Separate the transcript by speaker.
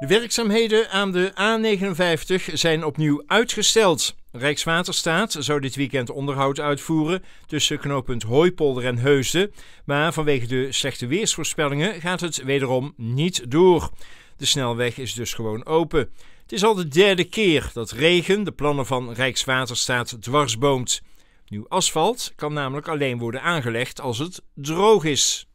Speaker 1: De werkzaamheden aan de A59 zijn opnieuw uitgesteld. Rijkswaterstaat zou dit weekend onderhoud uitvoeren tussen knooppunt Hooipolder en Heusden, maar vanwege de slechte weersvoorspellingen gaat het wederom niet door. De snelweg is dus gewoon open. Het is al de derde keer dat regen de plannen van Rijkswaterstaat dwarsboomt. Nieuw asfalt kan namelijk alleen worden aangelegd als het droog is.